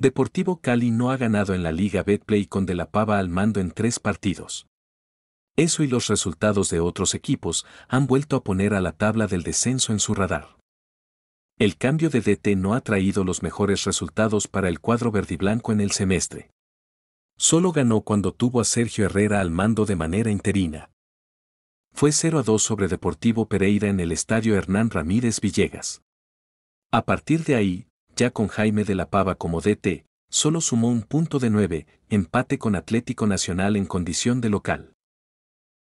Deportivo Cali no ha ganado en la Liga Betplay con De la Pava al mando en tres partidos. Eso y los resultados de otros equipos han vuelto a poner a la tabla del descenso en su radar. El cambio de DT no ha traído los mejores resultados para el cuadro verdiblanco en el semestre. Solo ganó cuando tuvo a Sergio Herrera al mando de manera interina. Fue 0 a 2 sobre Deportivo Pereira en el estadio Hernán Ramírez Villegas. A partir de ahí, ya con Jaime de la Pava como DT, solo sumó un punto de 9, empate con Atlético Nacional en condición de local.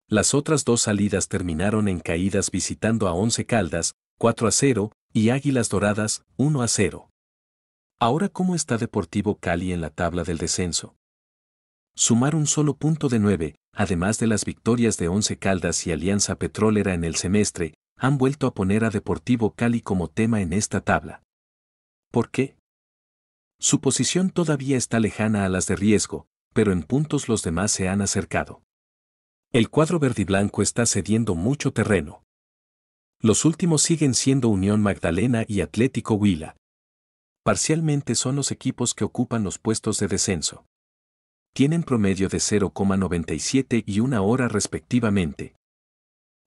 Las otras dos salidas terminaron en caídas visitando a Once Caldas, 4 a 0, y Águilas Doradas, 1 a 0. Ahora cómo está Deportivo Cali en la tabla del descenso. Sumar un solo punto de 9, además de las victorias de Once Caldas y Alianza Petrolera en el semestre, han vuelto a poner a Deportivo Cali como tema en esta tabla. ¿Por qué? Su posición todavía está lejana a las de riesgo, pero en puntos los demás se han acercado. El cuadro verde y blanco está cediendo mucho terreno. Los últimos siguen siendo Unión Magdalena y Atlético Huila. Parcialmente son los equipos que ocupan los puestos de descenso. Tienen promedio de 0,97 y una hora respectivamente.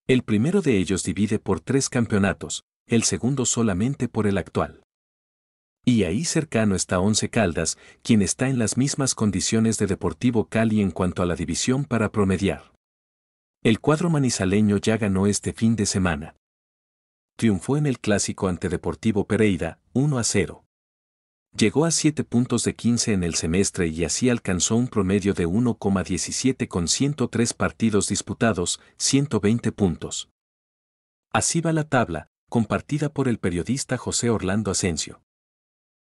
El primero de ellos divide por tres campeonatos, el segundo solamente por el actual. Y ahí cercano está Once Caldas, quien está en las mismas condiciones de Deportivo Cali en cuanto a la división para promediar. El cuadro manizaleño ya ganó este fin de semana. Triunfó en el clásico ante Deportivo Pereira, 1 a 0. Llegó a 7 puntos de 15 en el semestre y así alcanzó un promedio de 1,17 con 103 partidos disputados, 120 puntos. Así va la tabla, compartida por el periodista José Orlando Asensio.